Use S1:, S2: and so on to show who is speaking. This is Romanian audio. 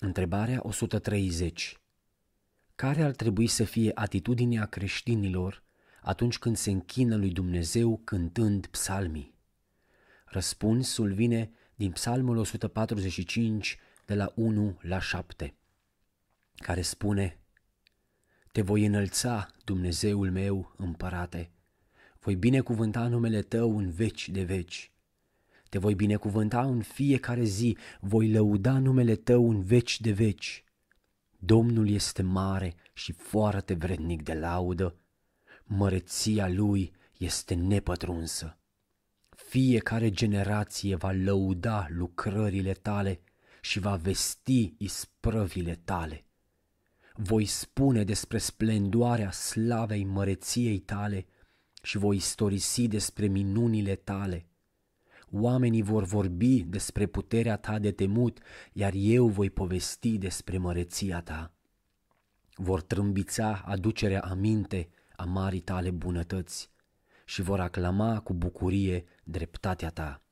S1: Întrebarea 130. Care ar trebui să fie atitudinea creștinilor atunci când se închină lui Dumnezeu cântând psalmii? Răspunsul vine din Psalmul 145 de la 1 la 7, care spune Te voi înălța, Dumnezeul meu, împărate, voi binecuvânta numele tău în veci de veci. Te voi binecuvânta în fiecare zi, voi lăuda numele tău în veci de veci. Domnul este mare și foarte vrednic de laudă. Măreția lui este nepătrunsă. Fiecare generație va lăuda lucrările tale și va vesti isprăvile tale. Voi spune despre splendoarea slavei măreției tale și voi istorisi despre minunile tale – Oamenii vor vorbi despre puterea ta de temut, iar eu voi povesti despre măreția ta. Vor trâmbița aducerea aminte a marii tale bunătăți și vor aclama cu bucurie dreptatea ta.